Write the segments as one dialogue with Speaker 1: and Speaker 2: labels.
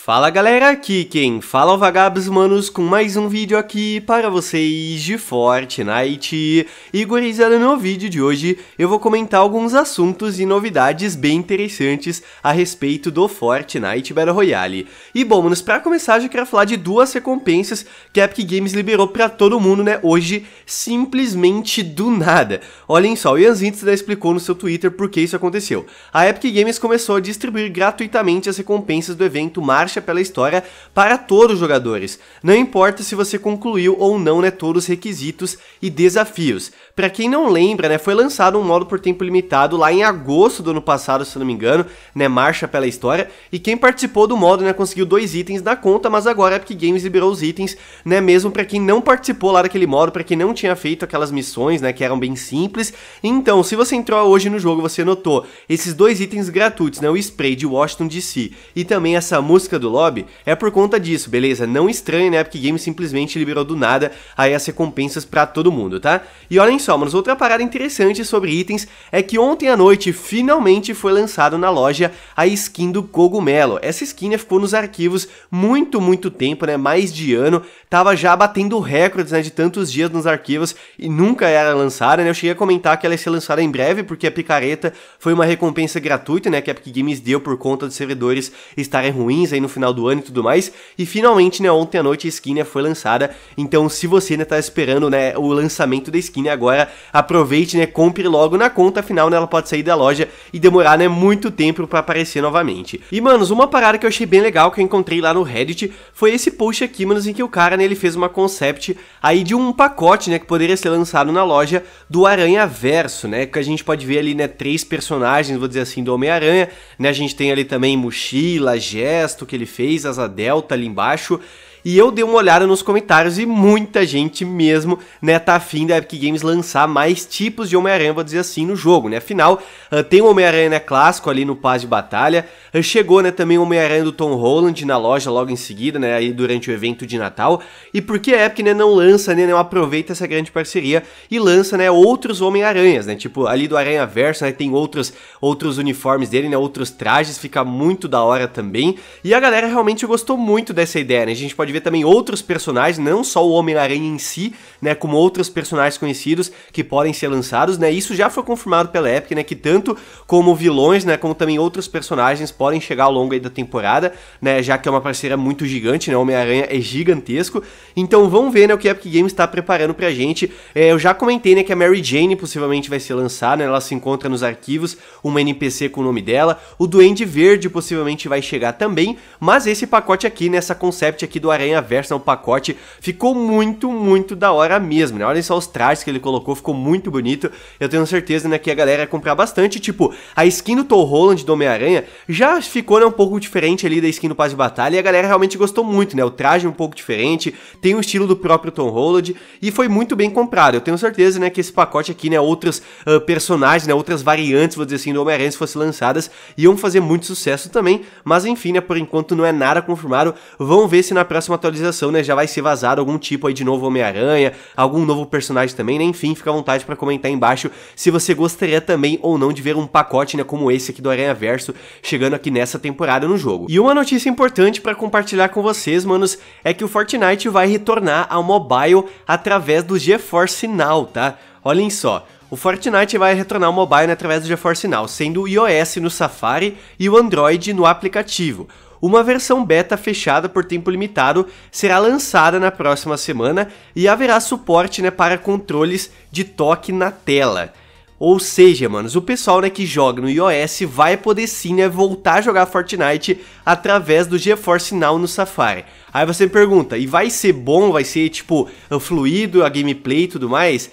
Speaker 1: Fala galera, aqui quem fala é o Vagabos Manos com mais um vídeo aqui para vocês de Fortnite. E gurizada, no vídeo de hoje eu vou comentar alguns assuntos e novidades bem interessantes a respeito do Fortnite Battle Royale. E bom, manos, para começar já quero falar de duas recompensas que a Epic Games liberou para todo mundo, né, hoje, simplesmente do nada. Olhem só, o Ian Zintz né, explicou no seu Twitter por que isso aconteceu. A Epic Games começou a distribuir gratuitamente as recompensas do evento Mar taxa pela história para todos os jogadores, não importa se você concluiu ou não né, todos os requisitos e desafios. Para quem não lembra, né, foi lançado um modo por tempo limitado lá em agosto do ano passado, se não me engano, né, Marcha pela História, e quem participou do modo né, conseguiu dois itens da conta, mas agora a Epic Games liberou os itens, né, mesmo para quem não participou lá daquele modo, para quem não tinha feito aquelas missões, né, que eram bem simples. Então, se você entrou hoje no jogo, você notou esses dois itens gratuitos, né, o spray de Washington DC e também essa música música do lobby é por conta disso, beleza? Não estranhe, né? Porque Games simplesmente liberou do nada aí as recompensas para todo mundo, tá? E olhem só, mas outra parada interessante sobre itens é que ontem à noite finalmente foi lançado na loja a skin do Cogumelo. Essa skin né, ficou nos arquivos muito, muito tempo, né? Mais de ano. Tava já batendo recordes, né? De tantos dias nos arquivos e nunca era lançada, né? Eu cheguei a comentar que ela ia ser lançada em breve, porque a picareta foi uma recompensa gratuita, né? Que a Epic Games deu por conta dos servidores estarem ruins aí no no final do ano e tudo mais. E finalmente, né, ontem à noite a skin foi lançada. Então, se você ainda né, tá esperando, né, o lançamento da skin agora, aproveite, né, compre logo na conta, afinal, né, ela pode sair da loja e demorar, né, muito tempo para aparecer novamente. E, manos, uma parada que eu achei bem legal que eu encontrei lá no Reddit foi esse post aqui, manos, em que o cara, né, ele fez uma concept aí de um pacote, né, que poderia ser lançado na loja do Aranha Verso, né, que a gente pode ver ali, né, três personagens, vou dizer assim, do Homem-Aranha, né, a gente tem ali também mochila, gesto que ele fez, asa delta ali embaixo, e eu dei uma olhada nos comentários e muita gente mesmo, né, tá afim da Epic Games lançar mais tipos de Homem-Aranha, vou dizer assim, no jogo, né? Afinal, uh, tem o Homem-Aranha né, clássico ali no Paz de Batalha, uh, chegou, né, também o Homem-Aranha do Tom Holland na loja logo em seguida, né, aí durante o evento de Natal. E por que a Epic, né, não lança, né, né, não aproveita essa grande parceria e lança, né, outros Homem-Aranhas, né? Tipo, ali do Aranha Verso, né, tem outros outros uniformes dele, né, outros trajes, fica muito da hora também. E a galera realmente gostou muito dessa ideia, né? A gente pode ver vê também outros personagens, não só o Homem-Aranha em si, né, como outros personagens conhecidos que podem ser lançados, né? Isso já foi confirmado pela Epic, né, que tanto como vilões, né, como também outros personagens podem chegar ao longo da temporada, né, já que é uma parceira muito gigante, né? Homem-Aranha é gigantesco. Então vamos ver, né, o que a Epic Games está preparando pra gente. É, eu já comentei, né, que a Mary Jane possivelmente vai ser lançada, né? Ela se encontra nos arquivos, uma NPC com o nome dela. O Duende Verde possivelmente vai chegar também, mas esse pacote aqui, nessa né, concept aqui do Homem-Aranha Verso, um pacote. Ficou muito, muito da hora mesmo, né? Olhem só os trajes que ele colocou, ficou muito bonito. Eu tenho certeza, né, que a galera ia comprar bastante. Tipo, a skin do Tom Holland do Homem-Aranha já ficou, né, um pouco diferente ali da skin do Paz de Batalha e a galera realmente gostou muito, né? O traje um pouco diferente, tem o estilo do próprio Tom Holland e foi muito bem comprado. Eu tenho certeza, né, que esse pacote aqui, né, outros uh, personagens, né, outras variantes, vou dizer assim, do Homem-Aranha, se fossem lançadas, iam fazer muito sucesso também. Mas enfim, né, por enquanto não é nada confirmado. Vamos ver se na próxima próxima atualização, né, já vai ser vazado algum tipo aí de novo Homem-Aranha, algum novo personagem também, né? Enfim, fica à vontade para comentar embaixo se você gostaria também ou não de ver um pacote, né, como esse aqui do Aranha Verso chegando aqui nessa temporada no jogo. E uma notícia importante para compartilhar com vocês, manos, é que o Fortnite vai retornar ao mobile através do GeForce Now, tá? Olhem só, o Fortnite vai retornar ao mobile né, através do GeForce Now, sendo o iOS no Safari e o Android no aplicativo uma versão beta fechada por tempo limitado será lançada na próxima semana e haverá suporte né, para controles de toque na tela. Ou seja, manos, o pessoal né, que joga no iOS vai poder sim né, voltar a jogar Fortnite através do GeForce Now no Safari. Aí você me pergunta, e vai ser bom, vai ser tipo fluido a gameplay e tudo mais?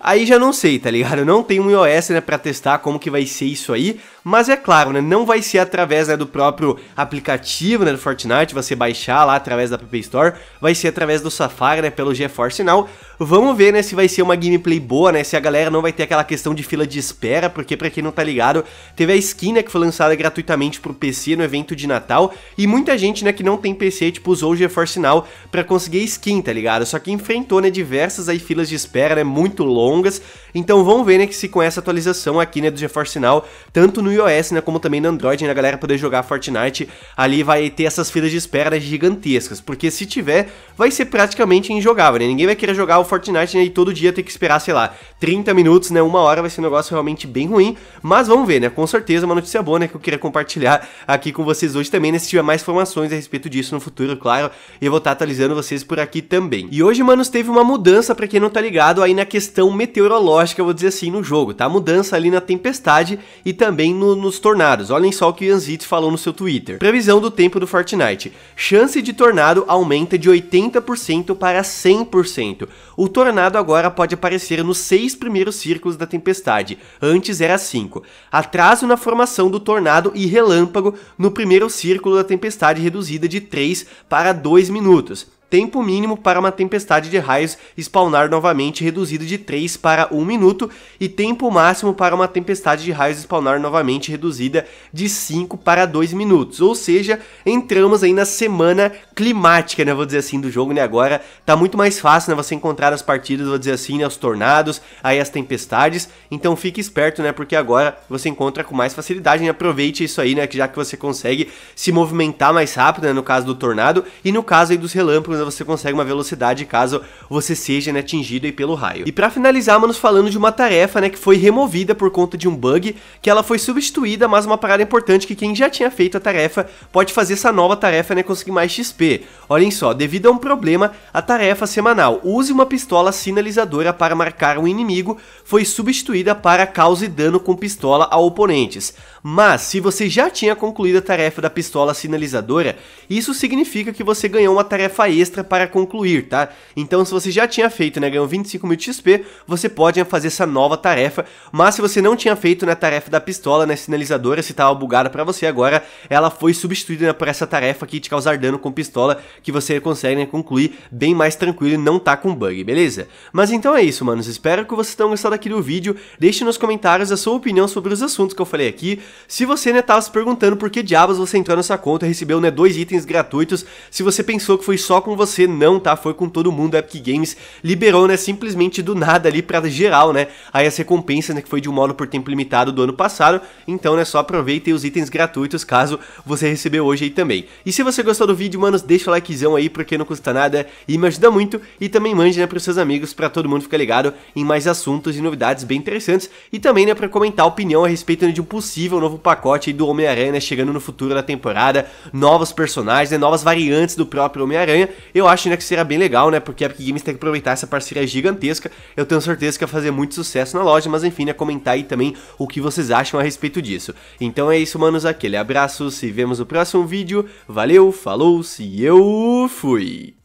Speaker 1: Aí já não sei, tá ligado? Eu não tenho um iOS né, para testar como que vai ser isso aí, mas é claro, né, não vai ser através né, do próprio aplicativo né, do Fortnite, você baixar lá através da App Store, vai ser através do Safari, né, pelo GeForce Now. Vamos ver né, se vai ser uma gameplay boa, né, se a galera não vai ter aquela questão de fila de espera, porque para quem não tá ligado, teve a skin né, que foi lançada gratuitamente pro PC no evento de Natal, e muita gente né, que não tem PC, tipo, usou o GeForce Now pra conseguir skin, tá ligado? Só que enfrentou né, diversas aí filas de espera né, muito longas, então vamos ver né, que se com essa atualização aqui né, do GeForce Now, tanto no iOS, né, como também no Android, né, a galera poder jogar Fortnite, ali vai ter essas filas de espera gigantescas, porque se tiver, vai ser praticamente injogável, né, ninguém vai querer jogar o Fortnite né, e todo dia ter que esperar, sei lá, 30 minutos, né, uma hora, vai ser um negócio realmente bem ruim, mas vamos ver, né, com certeza uma notícia boa, né, que eu queria compartilhar aqui com vocês hoje também, né, se tiver mais informações a respeito disso no futuro, claro, eu vou estar atualizando vocês por aqui também. E hoje, manos, teve uma mudança, para quem não tá ligado, aí na questão meteorológica, eu vou dizer assim, no jogo, tá, mudança ali na tempestade e também no no, nos tornados. Olhem só o que Anzit falou no seu Twitter. Previsão do tempo do Fortnite. Chance de tornado aumenta de 80% para 100%. O tornado agora pode aparecer nos seis primeiros círculos da tempestade. Antes era 5. Atraso na formação do tornado e relâmpago no primeiro círculo da tempestade reduzida de 3 para 2 minutos tempo mínimo para uma tempestade de raios spawnar novamente reduzido de 3 para 1 minuto e tempo máximo para uma tempestade de raios spawnar novamente reduzida de 5 para 2 minutos. Ou seja, entramos aí na semana climática, né, vou dizer assim, do jogo, né, agora tá muito mais fácil, né, você encontrar as partidas, vou dizer assim, né, os tornados, aí as tempestades, então fique esperto, né, porque agora você encontra com mais facilidade, né, aproveite isso aí, né, que já que você consegue se movimentar mais rápido, né, no caso do tornado e no caso aí dos relâmpagos mas você consegue uma velocidade caso você seja né, atingido aí pelo raio. E para finalizar, manos, falando de uma tarefa né, que foi removida por conta de um bug, que ela foi substituída, mas uma parada importante que quem já tinha feito a tarefa pode fazer essa nova tarefa né, conseguir mais XP. Olhem só, devido a um problema, a tarefa semanal use uma pistola sinalizadora para marcar um inimigo foi substituída para cause dano com pistola a oponentes. Mas se você já tinha concluído a tarefa da pistola sinalizadora, isso significa que você ganhou uma tarefa extra extra para concluir, tá? Então se você já tinha feito, né, ganhou 25 mil XP, você pode fazer essa nova tarefa, mas se você não tinha feito na né, tarefa da pistola, né, sinalizadora, se tava tá bugada para você agora, ela foi substituída né, por essa tarefa aqui de causar dano com pistola, que você consegue né, concluir bem mais tranquilo e não tá com bug, beleza? Mas então é isso, manos, espero que vocês tenham gostado aqui do vídeo, deixe nos comentários a sua opinião sobre os assuntos que eu falei aqui, se você, né, tava se perguntando por que diabos você entrou nessa conta e recebeu, né, dois itens gratuitos, se você pensou que foi só com você, não, tá? Foi com todo mundo, a Epic Games liberou, né, simplesmente do nada ali pra geral, né, aí as recompensas, né, que foi de um modo por tempo limitado do ano passado, então, né, só aproveitem os itens gratuitos caso você recebeu hoje aí também. E se você gostou do vídeo, manos, deixa o likezão aí, porque não custa nada e me ajuda muito, e também mande, né, pros seus amigos, pra todo mundo ficar ligado em mais assuntos e novidades bem interessantes, e também, né, pra comentar a opinião a respeito né, de um possível novo pacote aí do Homem-Aranha, né, chegando no futuro da temporada, novos personagens, né, novas variantes do próprio Homem-Aranha, eu acho né, que será bem legal, né? Porque a Epic Games tem que aproveitar essa parceria gigantesca. Eu tenho certeza que vai fazer muito sucesso na loja, mas enfim, né? Comentar aí também o que vocês acham a respeito disso. Então é isso, manos. Aquele abraço, se vemos no próximo vídeo. Valeu, falou, se eu fui!